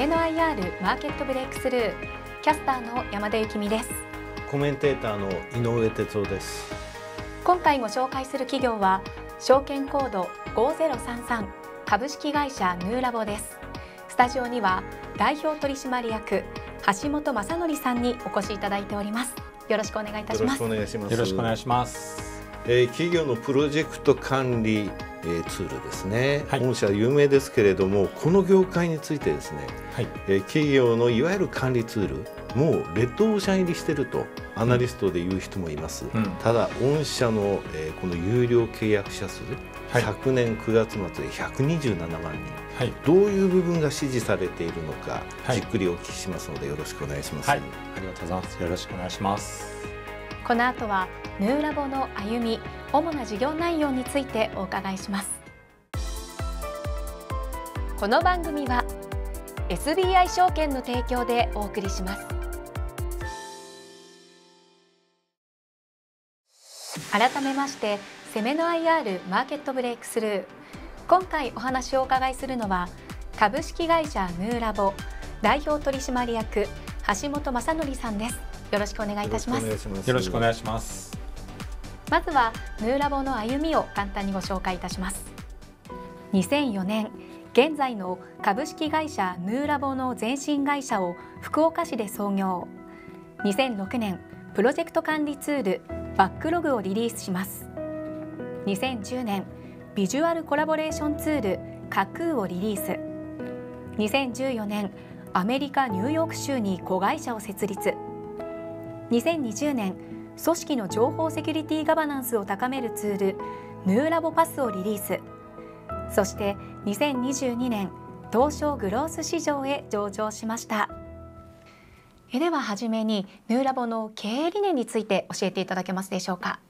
夢の IR マーケットブレイクスルーキャスターの山田幸美ですコメンテーターの井上哲夫です今回ご紹介する企業は証券コード5033株式会社ヌーラボですスタジオには代表取締役橋本正則さんにお越しいただいておりますよろしくお願いいたしますよろしくお願いしますよえ企業のプロジェクト管理えツールですね、はい、御社有名ですけれどもこの業界についてですね、はい、え企業のいわゆる管理ツールもうレッドオーシャン入りしてるとアナリストで言う人もいます、うん、ただ御社の、えこの有料契約者数、はい、昨年9月末で127万人、はい、どういう部分が支持されているのか、はい、じっくりお聞きしますのでよろしくお願いします、はい、ありがとうございますよろしくお願いしますこの後はヌーラボの歩み主な事業内容についてお伺いしますこの番組は SBI 証券の提供でお送りします改めまして攻めの IR マーケットブレイクスルー今回お話をお伺いするのは株式会社ヌーラボ代表取締役橋本正則さんですよろしくお願いいたしますよろしくお願いしますまずはヌーラボの歩みを簡単にご紹介いたします2004年現在の株式会社ヌーラボの前身会社を福岡市で創業2006年プロジェクト管理ツールバックログをリリースします2010年ビジュアルコラボレーションツール架空をリリース2014年アメリカ・ニューヨーク州に子会社を設立2020年組織の情報セキュリティガバナンスを高めるツールヌーラボパスをリリースそして2022年東証グロース市場へ上場しましたえでは初めにヌーラボの経営理念について教えていただけますでしょうか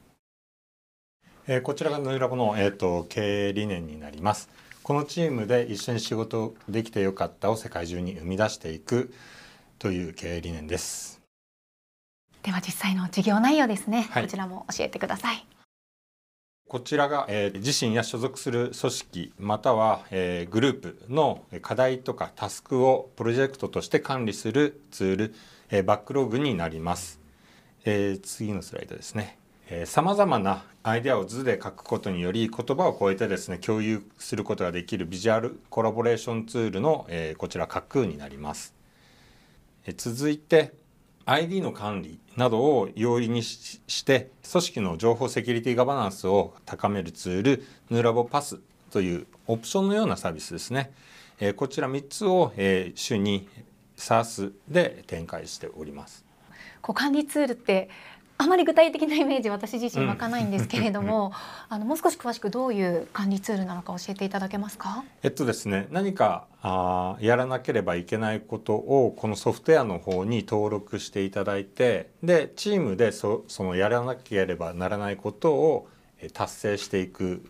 えこちらがヌーラボの、えーと経営理念になりますこのチームで一緒に仕事できてよかったを世界中に生み出していくという経営理念ですでは実際の事業内容ですね、はい、こちらも教えてください。こちらが、えー、自身や所属する組織または、えー、グループの課題とかタスクをプロジェクトとして管理するツール、えー、バックログになります、えー、次のスライドですねさまざまなアイデアを図で書くことにより言葉を超えてですね共有することができるビジュアルコラボレーションツールの、えー、こちら架空になります、えー、続いて ID の管理などを容易にして組織の情報セキュリティガバナンスを高めるツールヌーラボパスというオプションのようなサービスですね、えこちら3つを、え主に s a r s で展開しております。こう管理ツールってあまり具体的なイメージ私自身湧かないんですけれども、うん、あのもう少し詳しくどういう管理ツールなのか教えていただけますかえっとですね何かあやらなければいけないことをこのソフトウェアの方に登録していただいてでチームでそそのやらなければならないことを達成していく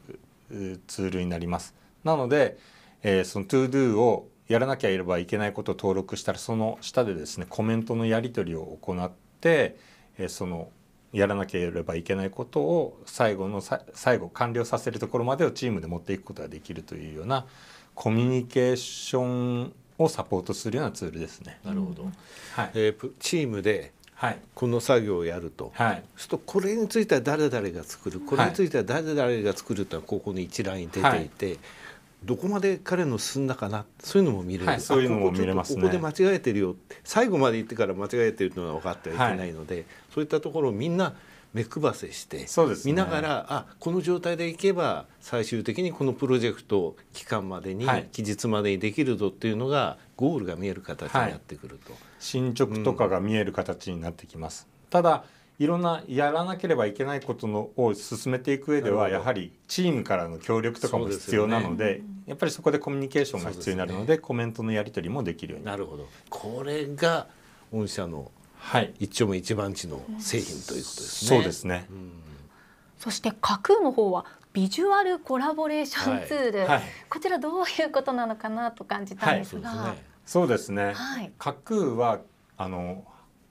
ツールになります。なので、えー、その ToDo をやらなきゃいればいけないことを登録したらその下でですねコメントのやり取りを行って、えー、そのやらなければいけないことを最後の最後完了させるところまでをチームで持っていくことができるというようなコミュニケーションをサポートするようなツールですね。なるほど、はいえー、チームでこの作業をやると、はい、するとこれについては誰々が作るこれについては誰々が作るというのはここに一覧に出ていて、はいどこまで彼の進んだかなそういうのも見れる、はい、そういうのも見れますねここで間違えてるよ最後まで行ってから間違えてるのは分かってはいけないので、はい、そういったところをみんな目配せして、そうでね、見ながらあこの状態でいけば最終的にこのプロジェクト期間までに、はい、期日までにできるぞっていうのがゴールが見える形になってくると、進捗とかが見える形になってきます、うん、ただいろんなやらなければいけないことのを進めていく上ではやはりチームからの協力とかも必要なので、ね、やっぱりそこでコミュニケーションが必要になるので、ね、コメントのやり取りもできるようになるほどこれが御社の一丁目一番地の製品ということですね。そうですね、うん、そして架空の方はビジュアルコラボレーションツール、はいはい、こちらどういうことなのかなと感じたんですが、はい、そうですね、ねはい、架空はあの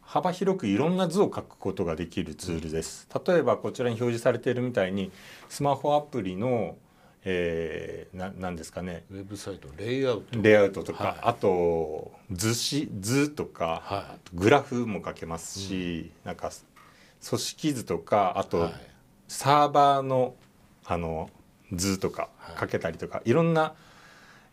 幅広くいろんな図を書くことができるツールです。例えばこちらに表示されているみたいにスマホアプリのえー、なですかねウェブサイトレイアウトレイアウトとか、はい、あと図紙図とか、はい、グラフも書けますし、うん、なんか組織図とかあと、はい、サーバーのあの図とか書けたりとか、い、ろんな、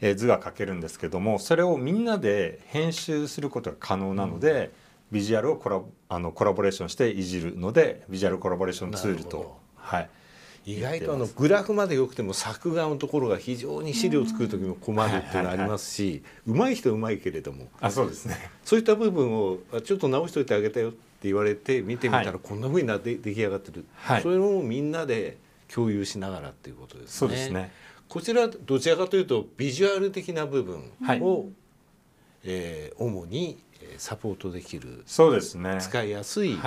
え図が書けるんですけどもそれをみんなで編集することが可能なので。うんビジュアルをコラあのコラボレーションしていじるのでビジュアルコラボレーションツールと。はい、意外とあのグラフまでよくても作画のところが非常に資料を作る時も困るっていうのありますし、うい上手い人は上手いけれどもあそうですねそういった部分をちょっと直しといてあげたよって言われて見てみたらこんなふうになって出来上がってる、はい、それをみんなで共有しながらっていうことですね。そうですねこちらどちらかというとビジュアル的な部分を、はい、えー、主にサポートできるそうですね使いやすい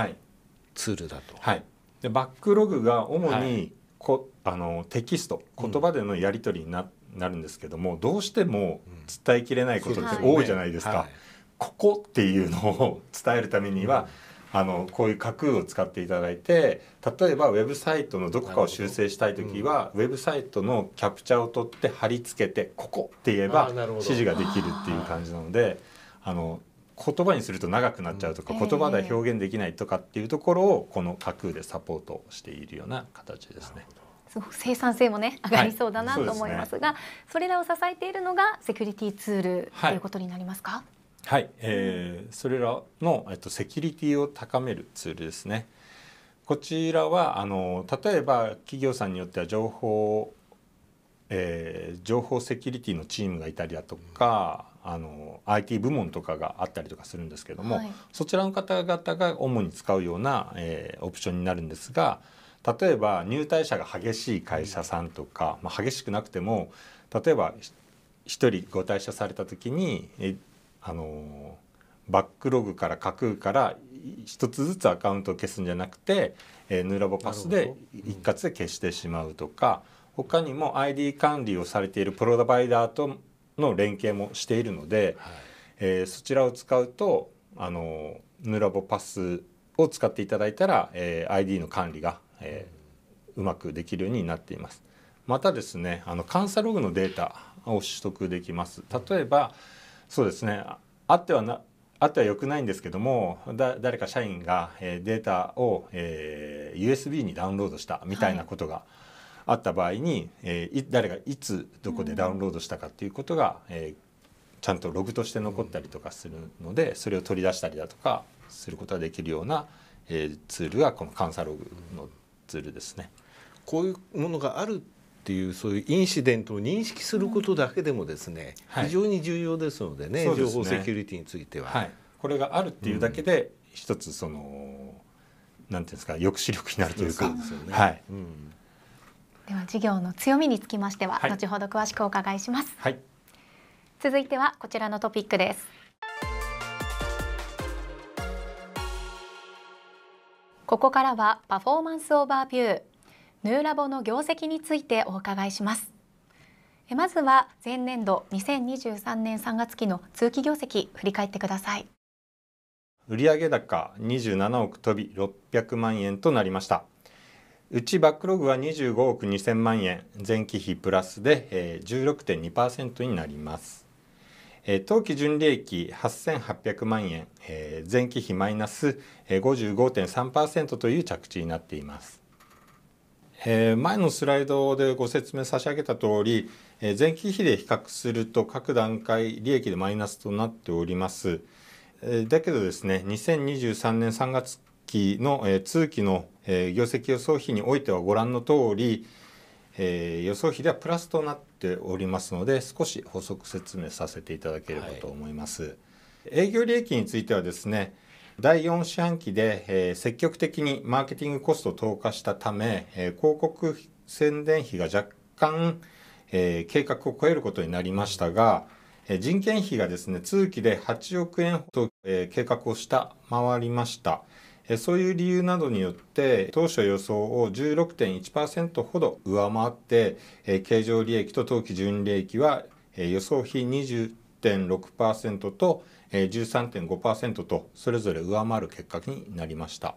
ツールだと。はい、でバックログが主に、はいこあのテキスト言葉でのやり取りになうん、なるんですけどもどうしても伝えきれないことって多いじゃないですか。はい、ここっていうのを 伝えるためには、うん、あのこういう架空を使っていただいて例えばウェブサイトのどこかを修正したい時は、ウェブサイトのキャプチャーを取って貼り付けて「ここ」って言えば指示ができるっていう感じなのであの言葉にすると長くなっちゃうとか、言葉では表現できないとかっていうところをこの架空でサポートしているような形ですね。すごく生産性もね上がりそうだな、はい、と思いますが、ね、それらを支えているのがセキュリティツールということになりますか。はい、はい、えー、それらのえっとセキュリティを高めるツールですね。こちらはあの例えば企業さんによっては情報、えー、情報セキュリティのチームがいたりだとか、あの IT 部門とかがあったりとかするんですけども、はい、そちらの方々が主に使うような、えー、オプションになるんですが例えば入隊者が激しい会社さんとか、まあ、激しくなくても例えば1人ご退社された時にえあのバックログから架空から1つずつアカウントを消すんじゃなくて、えー、ヌーラボパスで一括で消してしまうとか、うん、他にも ID 管理をされているプロバイダーとの連携もしているので、はい、えー、そちらを使うとあのヌラボパスを使っていただいたら、えー、ID の管理が、えー、うまくできるようになっています。またですねあの監査ログのデータを取得できます。例えばそうですねあってはなあっては良くないんですけども誰か社員が、えー、データを、えー、USB にダウンロードしたみたいなことが、はいあった場合に、えー、誰がいつどこでダウンロードしたかっていうことが、うん、えー、ちゃんとログとして残ったりとかするのでそれを取り出したりだとかすることができるような、えー、ツールがこの監査ログのツールですね。こういうものがあるっていうそういうインシデントを認識することだけでもですね、はい、非常に重要ですのでね、ね、情報セキュリティについては、はい、これがあるっていうだけで、うん、一つそのなんていうんですか抑止力になるというか、ね、はい、うんでは事業の強みにつきましては、後ほど詳しくお伺いします、はい、続いてはこちらのトピックですここからはパフォーマンスオーバービューヌーラボの業績についてお伺いしますまずは前年度2023年3月期の通期業績振り返ってください売上高27億飛び600万円となりましたうちバックログは25億2000万円前期比プラスで、えー、16.2%になります、えー、当期純利益8800万円、えー、前期比マイナス55.3%という着地になっていますえー、前のスライドでご説明差し上げた通り、えー、前期比で比較すると各段階利益でマイナスとなっております、えー、だけどですね2023年3月期の、えー、通期のえー、業績予想費においてはご覧の通り、えー、予想費ではプラスとなっておりますので少し補足説明させていただければと思います、はい、営業利益についてはですね第4四半期で、えー、積極的にマーケティングコストを投下したため、えー、広告宣伝費が若干、えー、計画を超えることになりましたが、えー、人件費がですね通期で8億円と、えー、計画を下回りました。そういう理由などによって当初予想を16.1%ほど上回って経常利益と当期純利益は予想比20.6%と13.5%とそれぞれ上回る結果になりました。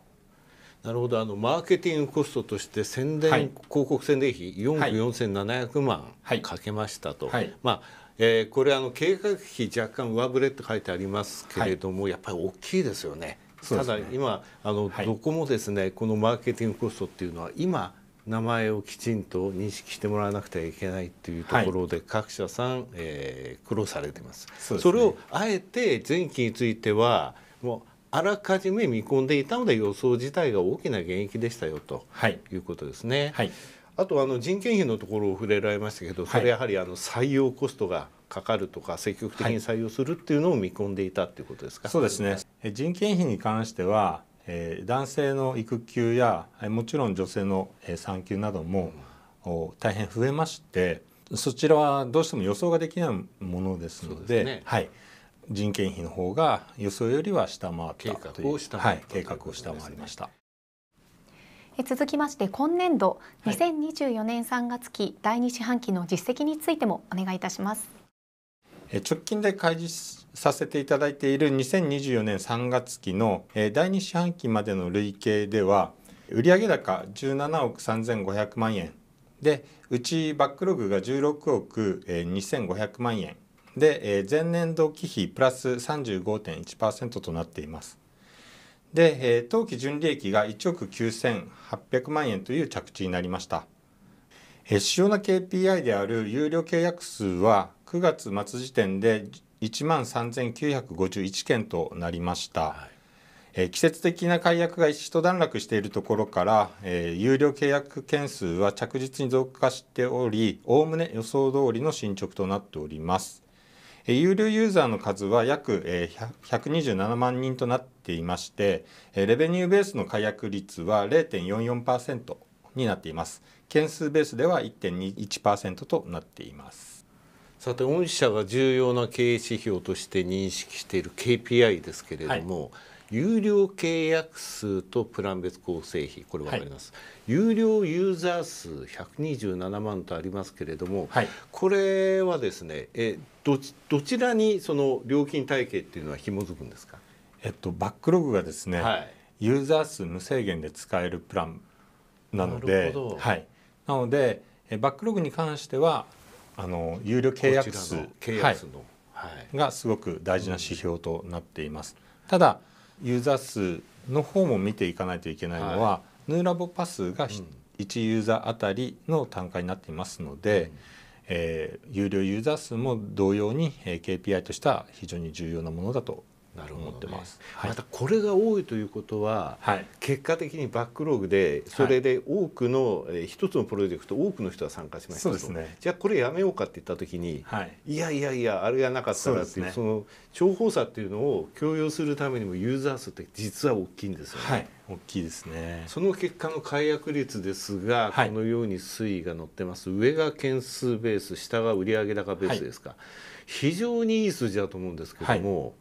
なるほどあのマーケティングコストとして宣伝、はい、広告宣伝費4億4700万かけましたと、はいはい、まあえー、これあの計画費若干上振れって書いてありますけれども、やっぱり大きいですよね。ただ今あの、どこもですねこのマーケティングコストっていうのは今名前をきちんと認識してもらわなくてはいけないというところで各社さん、えー、苦労されてます、ね、それをあえて前期についてはもうあらかじめ見込んでいたので予想自体が大きな減益でしたよということですね。はいはい、あとあの人件費のところを触れられましたけどそれやはりあの採用コストがかかるとか積極的に採用するっていうのを見込んでいたっていうことですか、そうですね人件費に関しては男性の育休やもちろん女性の産休なども大変増えましてそちらはどうしても予想ができないものですので、ね、はい、人件費の方が予想よりは下回ったというはい、計画を下回りました。続きまして今年度2024年3月期第2四半期の実績についてもお願いいたします。はい直近で開示させていただいている2024年3月期の第2四半期までの累計では売上高17億3500万円でうちバックログが16億2500万円で前年度期比プラス35.1%となっています。で当期純利益が1億9800万円という着地になりました。主要な KPI である有料契約数は9月末時点で1万3951件となりました、はいえー、季節的な解約が一段落しているところから、えー、有料契約件数は着実に増加しておりおおむね予想通りの進捗となっております、えー、有料ユーザーの数は約、えー、127万人となっていまして、えー、レベニューベースの解約率は0.44%になっています件数ベースでは1.21%となっていますさて御社が重要な経営指標として認識している KPI ですけれども、はい、有料契約数とプラン別構成費これ分かります、はい、有料ユーザー数127万とありますけれども、はい、これはですねえどどちらにその料金体系っていうのは紐づくんですか、えっと、バックログがですね、はい、ユーザー数無制限で使えるプランなのでな,、はい、なのでバックログに関してはあの有料契約数契約数の、はい、がすごく大事な指標となっています。うん、ただユーザー数の方も見ていかないといけないのは、はい、ヌーラボパスが、うん、1ユーザーあたりの単価になっていますので、うん、えー、有料ユーザー数も同様に、えー、KPI としては非常に重要なものだとなるほど、ね、思ってます、はい、またこれが多いということは、はい、結果的にバックログでそれで多くの、はい、一つのプロジェクト多くの人が参加しましたと、ね、じゃあこれやめようかって言った時に、はい、いやいやいやあれがなかったらっていう、ね、その重宝さっていうのを共有するためにもユーザー数って実は大きいんですよね。はい大きいですねその結果の解約率ですが、このように推移が載ってます上が件数ベース下が売上高ベースですか、非常にいい数字だと思うんですけども。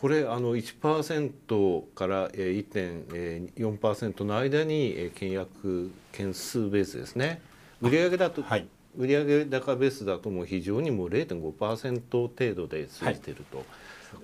これあの1%から1.4%の間に契約件数ベースですね売上だと、はい、売上高ベースだともう非常にもう0.5%程度で推移していると、はい、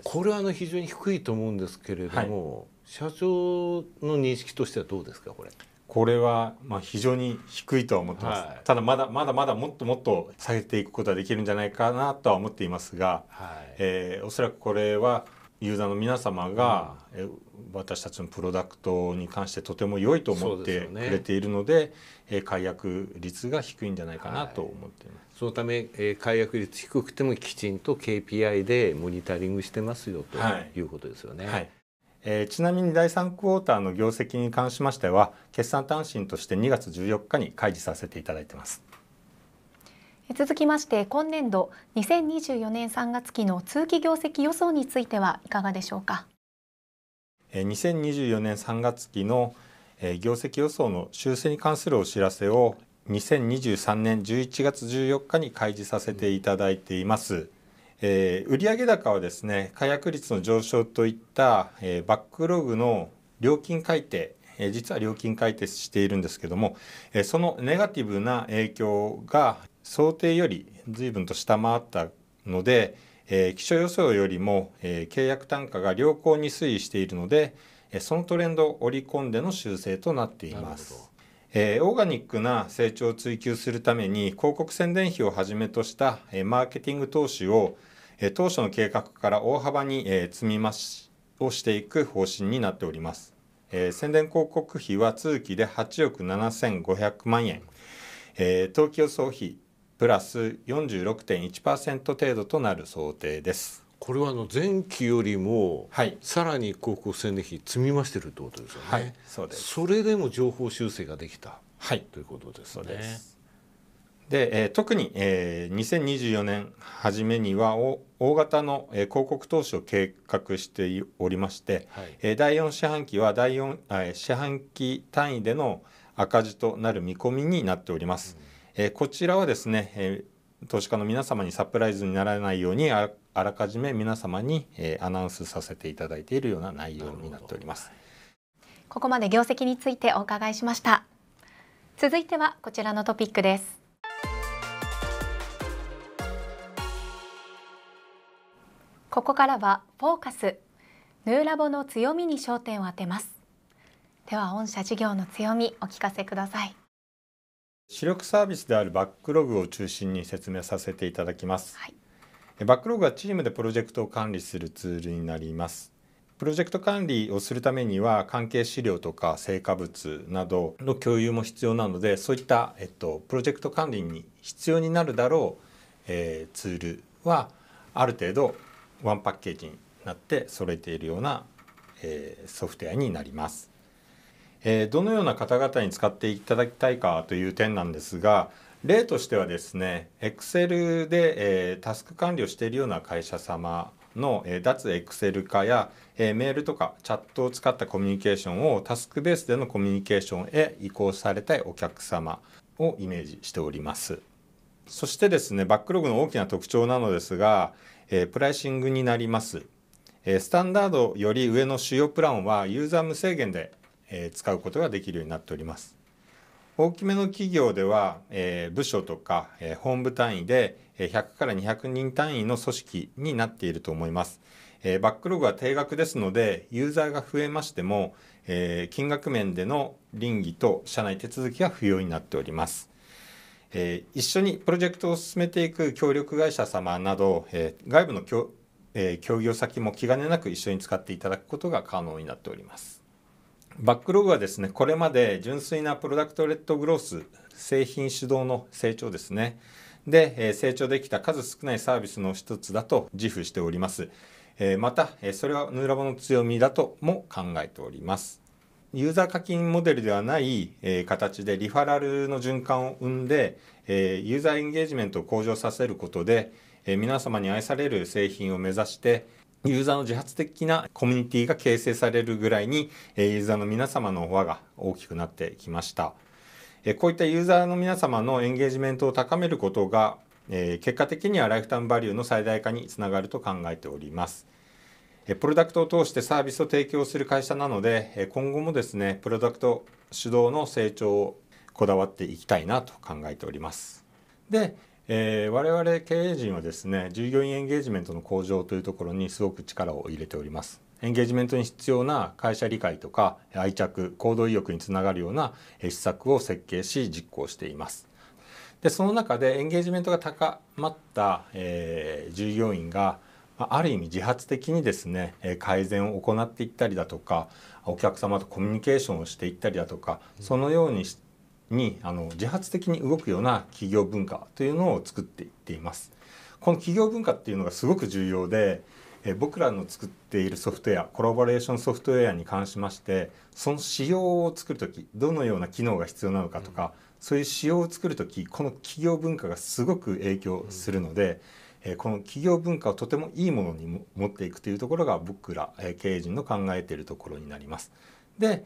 これはあの非常に低いと思うんですけれども、はい、社長の認識としてはどうですかこれ。これはまあ非常に低いとは思ってます、はい、ただまだまだまだもっともっと下げていくことはできるんじゃないかなとは思っていますが、はい、えー、おそらくこれはユーザーの皆様が、うん、私たちのプロダクトに関してとても良いと思ってくれているのでで、ね、解約率が低いんじゃないかなと思っています、はい、そのため、え解約率低くてもきちんと KPI でモニタリングしてますよということですよね。はいはい、えー、ちなみに第3クォーターの業績に関しましては決算短信として2月14日に開示させていただいてます。続きまして今年度2024年3月期の通期業績予想についてはいかがでしょうか2024年3月期の業績予想の修正に関するお知らせを2023年11月14日に開示させていただいています。えー、売上高はですね解約率の上昇といった、えー、バックログの料金改定、えー、実は料金改定しているんですけども、えー、そのネガティブな影響が想定より随分と下回ったので、えー、気象予想よりも、えー、契約単価が良好に推移しているので、えー、そのトレンドを織り込んでの修正となっています。えー、オーガニックな成長を追求するために広告宣伝費をはじめとした、えー、マーケティング投資を、えー、当初の計画から大幅に、えー、積み増しをしていく方針になっております、えー、宣伝広告費は通期で8億7500万円、えー、投機予想費プラス46.1%程度となる想定です。これはあの前期よりも、さらに広告宣伝費積み増してるってことですよね。はい、そうです。それでも情報修正ができた、はい、ということですね。で、えー、特に、えー、2024年初めにはお大型の、え広告投資を計画しておりまして、はい、え第4四半期は第4、え四半期単位での赤字となる見込みになっております。うんえこちらはですね、え投資家の皆様にサプライズにならないようにあらかじめ皆様に、えアナウンスさせていただいているような内容になっております。ここまで業績についてお伺いしました。続いてはこちらのトピックです。ここからはフォーカスヌーラボの強みに焦点を当てますでは御社事業の強みお聞かせください主力サービスであるバックログを中心に説明させていただきます、はい、バックログはチームでプロジェクトを管理するツールになりますプロジェクト管理をするためには関係資料とか成果物などの共有も必要なのでそういった、えっと、プロジェクト管理に必要になるだろう、えー、ツールはある程度ワンパッケージになって揃えているような、えー、ソフトウェアになります。えー、どのような方々に使っていただきたいかという点なんですが例としてはですね Excel で、えー、タスク管理をしているような会社様の、えー、脱 Excel 化や、えー、メールとかチャットを使ったコミュニケーションをタスクベースでのコミュニケーションへ移行されたいお客様をイメージしております。そしてですね、バックログの大きな特徴なのですが、えー、プライシングになります。えー、スタンダードより上の主要プランはユーザー無制限でえ使うことができるようになっております。大きめの企業では、え部署とか、え本部単位で100から200人単位の組織になっていると思います。えバックログは定額ですのでユーザーが増えましても、え金額面での倫理と社内手続きは不要になっております。え一緒にプロジェクトを進めていく協力会社様など、え外部の協,、え協業先も気兼ねなく一緒に使っていただくことが可能になっております。バックログはですね、これまで純粋なプロダクトレッドグロース、製品主導の成長ですね。で、え成長できた数少ないサービスの一つだと自負しております。えまた、えそれはヌーラボの強みだとも考えております。ユーザー課金モデルではない、え形でリファラルの循環を生んで、えユーザーエンゲージメントを向上させることで、え皆様に愛される製品を目指して、ユーザーの自発的なコミュニティが形成されるぐらいに、ユーザーの皆様の輪が大きくなってきました。こういったユーザーの皆様のエンゲージメントを高めることが、結果的にはライフタイムバリューの最大化につながると考えております。プロダクトを通してサービスを提供する会社なので、今後もですね、プロダクト主導の成長をこだわっていきたいなと考えております。で、えー、我々経営陣はですね従業員エンゲージメントの向上というところにすごく力を入れておりますエンゲージメントに必要な会社理解とか愛着行動意欲につながるような施策を設計し実行していますでその中でエンゲージメントが高まった、えー、従業員がある意味自発的にですね改善を行っていったりだとかお客様とコミュニケーションをしていったりだとかそのようにしてにあの自発的に動くような企業文化というのを作っていっています。この企業文化っていうのがすごく重要でえ僕らの作っているソフトウェアコラボレーションソフトウェアに関しましてその仕様を作る時どのような機能が必要なのかとか、うん、そういう仕様を作る時この企業文化がすごく影響するので、え、うん、この企業文化をとてもいいものに持っていくというところが僕ら、え経営陣の考えているところになります。で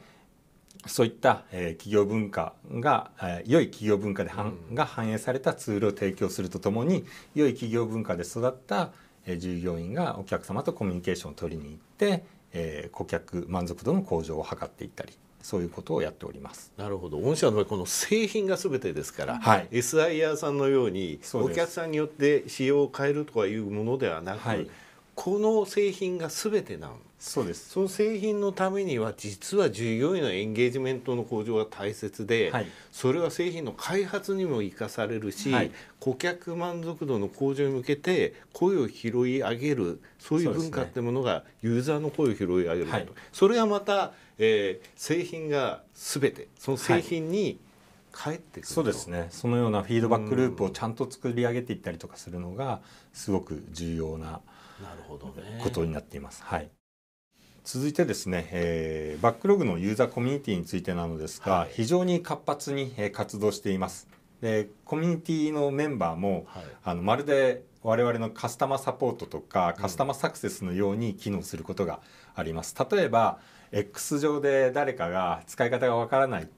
そういった、えー、企業文化が、えー、良い企業文化で、うん、が反映されたツールを提供するとともに良い企業文化で育った、えー、従業員がお客様とコミュニケーションを取りに行って、えー、顧客満足度の向上を図っていったりそういうことをやっております。なるほど。御社の場合この製品が全てですから、はい、SIR さんのようにお客さんによって仕様を変えるとかいうものではなく、はいこの製品が全てなそうですその製品のためには実は従業員のエンゲージメントの向上が大切で、はい、それは製品の開発にも生かされるし、はい、顧客満足度の向上に向けて声を拾い上げるそういう文化ってものがユーザーの声を拾い上げること、そ、ねはい、それはまた、えー、製品が全てその製品に、返ってそうですねそのようなフィードバックループをちゃんと作り上げていったりとかするのがすごく重要なことになっています。ね、はい続いてですね、えー、バックログのユーザーコミュニティについてなのですが、はい、非常に活発に活動しています。でコミュニティのメンバーも、はい、あのまるで我々のカスタマーサポートとかカスタマーサクセスのように機能することがあります。例えば X 上で誰かが使い方がわからない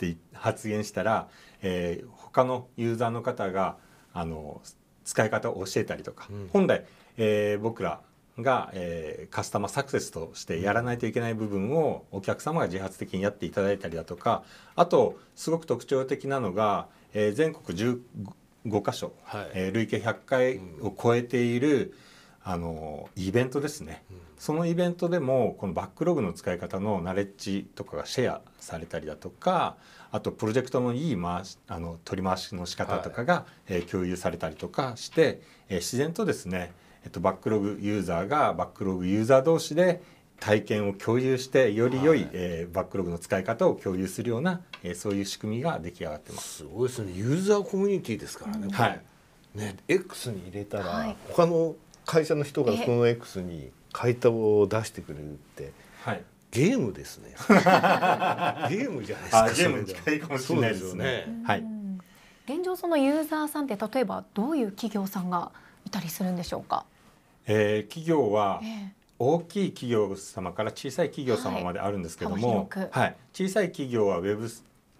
って発言したら、えー、他のユーザーの方があの使い方を教えたりとか、うん、本来、えー、僕らが、えー、カスタマーサクセスとしてやらないといけない部分をお客様が自発的にやっていただいたりだとかあとすごく特徴的なのが、えー、全国15箇所、はい、えー、累計100回を超えている、うん、あのイベントですね、そのイベントでもこのバックログの使い方のナレッジとかがシェアされたりだとかあとプロジェクトのいい回しあの取り回しの仕方とかが、え共有されたりとかして、え自然とですね、えっと、バックログユーザーがバックログユーザー同士で体験を共有してより良い、はい、えー、バックログの使い方を共有するような、えー、そういう仕組みが出来上がってますすごいですねユーザーコミュニティですからね、はいね X に入れたら、はい、他の会社の人がその X に回答を出してくれるって、はい、ゲームですね ゲームじゃないですかゲーム近いかもしれないですね、ね、はい現状そのユーザーさんって例えばどういう企業さんがいたりするんでしょうか、えー、企業は、大きい企業様から小さい企業様まであるんですけども、はい、はい、小さい企業はウェブ、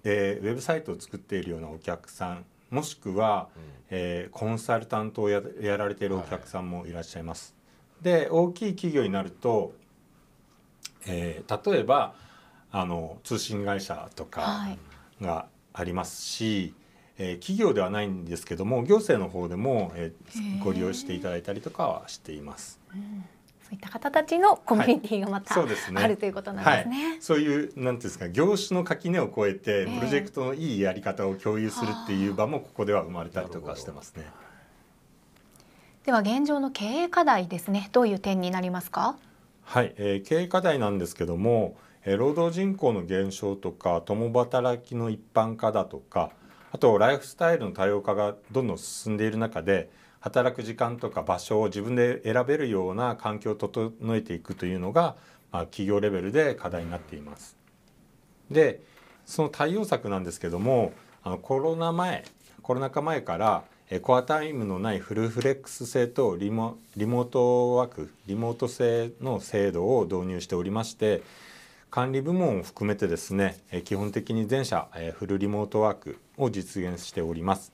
えー、ウェブサイトを作っているようなお客さんもしくは、うん、えー、コンサルタントをややられているお客さんもいらっしゃいます。で大きい企業になると、えー、例えばあの通信会社とかがありますし、はい、えー、企業ではないんですけども行政の方でも、えー、ご利用していただいたりとかはしています。うん、そういった方たちのコミュニティがまた、はい、ね、あるということなんですね。はい、そういうなんていうんですか業種の垣根を越えてプロジェクトのいいやり方を共有するっていう場もここでは生まれたりとかしてますね。では現状の経営課題ですねどういう点になりますかはい、えー、経営課題なんですけども、えー、労働人口の減少とか共働きの一般化だとかあとライフスタイルの多様化がどんどん進んでいる中で働く時間とか場所を自分で選べるような環境を整えていくというのが、まあ、企業レベルで課題になっています。でその対応策なんですけどもあのコロナ前コロナ禍前からコアタイムのないフルフレックス制とリモリモートワークリモート制の制度を導入しておりまして管理部門を含めてですね基本的に全社フルリモートワークを実現しております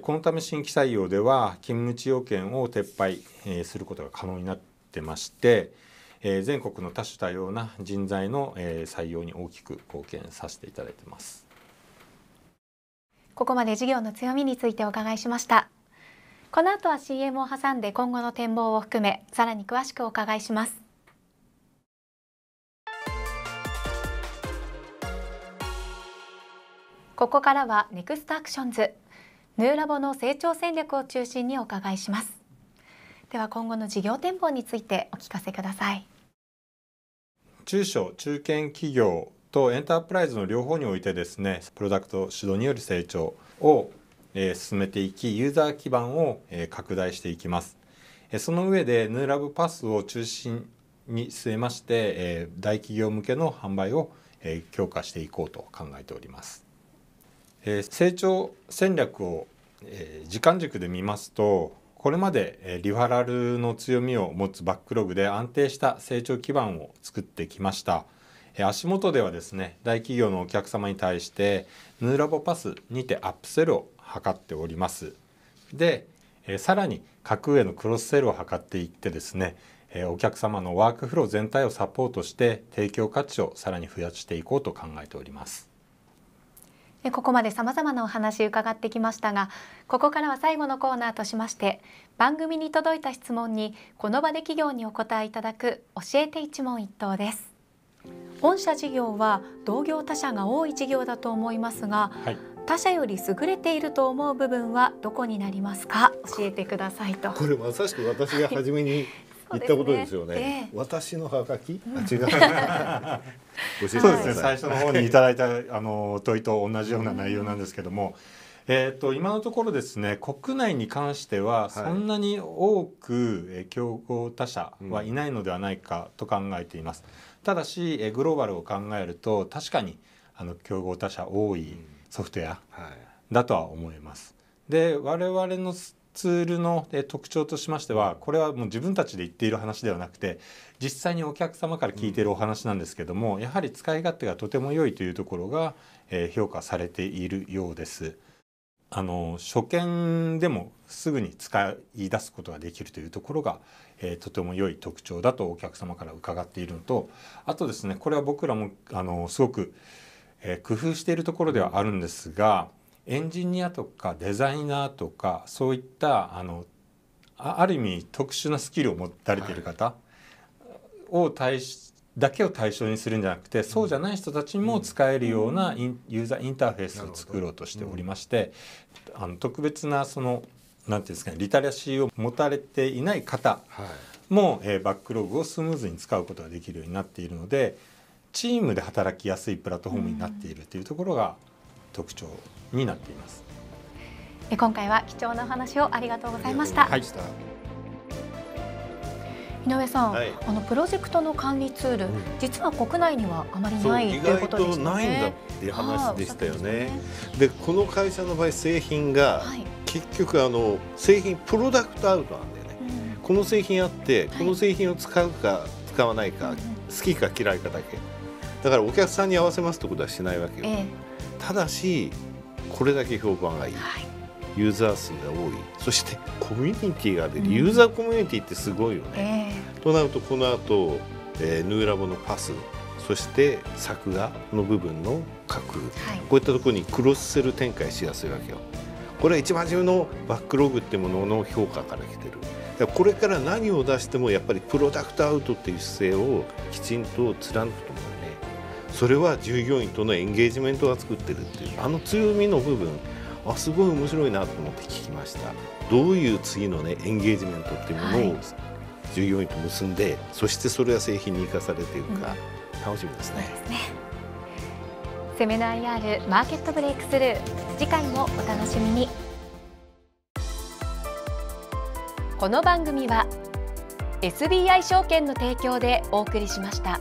このため新規採用では勤務地要件を撤廃することが可能になってまして全国の多種多様な人材の採用に大きく貢献させていただいてますここまで事業の強みについてお伺いしましたこの後は CM を挟んで今後の展望を含めさらに詳しくお伺いしますここからはネクストアクションズヌーラボの成長戦略を中心にお伺いしますでは今後の事業展望についてお聞かせください中小中堅企業とエンタープライズの両方においてですねプロダクト指導による成長を、え進めていきユーザー基盤を、え拡大していきます、えその上でヌーラブパスを中心に据えまして、え大企業向けの販売を、え強化していこうと考えております、え成長戦略を、え時間軸で見ますとこれまでリファラルの強みを持つバックログで安定した成長基盤を作ってきました。足元ではですね大企業のお客様に対してヌーラボパスにてアップセルを図っておりますでさらに格上のクロスセルを図っていってですねお客様のワークフロー全体をサポートして提供価値をさらに増やしていこうと考えておりますここまで様々なお話伺ってきましたがここからは最後のコーナーとしまして番組に届いた質問にこの場で企業にお答えいただく教えて一問一答です御社事業は同業他社が多い事業だと思いますが、はい、他社より優れていると思う部分はどこになりますか教えてくださいとこれまさしく私が初めに 言ったことですよね、ねえ私のハガキ、う違う そうですね最初の方にいただいたあの問いと同じような内容なんですけども、えーと、と今のところですね国内に関してはそんなに多く、はい、競合他社はいないのではないかと考えています。うんただし、えグローバルを考えると確かにあの競合他社多いソフトウェアだとは思います。で我々のツールの特徴としましてはこれはもう自分たちで言っている話ではなくて実際にお客様から聞いているお話なんですけども、やはり使い勝手がとても良いというところが評価されているようです。あの初見でもすぐに使い出すことができるというところが、えー、とても良い特徴だとお客様から伺っているのとあとですねこれは僕らもあのすごく、えー、工夫しているところではあるんですがエンジニアとかデザイナーとかそういったあのある意味特殊なスキルを持たれている方を対しだけを対象にするんじゃなくてそうじゃない人たちにも使えるようなユーザーインターフェースを作ろうとしておりまして、あの特別なその何て言うんですかねリタラシーを持たれていない方も、はい、えー、バックログをスムーズに使うことができるようになっているのでチームで働きやすいプラットフォームになっているというところが特徴になっています。今回は貴重なお話をありがとうございました。井上さん、はい、あのプロジェクトの管理ツール、うん、実は国内にはあまりないということでね、ないんだっていう話でしたよね。で、この会社の場合製品が、はい、結局あの製品プロダクトアウトなんだよね、うん、この製品あってこの製品を使うか使わないか、はい、好きか嫌いかだけだからお客さんに合わせますってことはしないわけよ、ええ、ただしこれだけ評判がいい。ユーザー数が多いそしてコミュニティが出る、ユーザーコミュニティってすごいよね。えー、となるとこの後、えー、ヌーラボのパスそして作画の部分の架空、はい、こういったところにクロスセル展開しやすいわけよ。これは一番初めのバックログってものの評価から来てる。だからこれから何を出してもやっぱりプロダクトアウトっていう姿勢をきちんと貫くと思うね。それは従業員とのエンゲージメントが作ってるっていうあの強みの部分あすごい面白いなと思って聞きましたどういう次のねエンゲージメントっていうものを従業員と結んで、はい、そしてそれが製品に生かされていくか、うん、楽しみですねですねセミナー IR マーケットブレイクスルー次回もお楽しみにこの番組は SBI 証券の提供でお送りしました。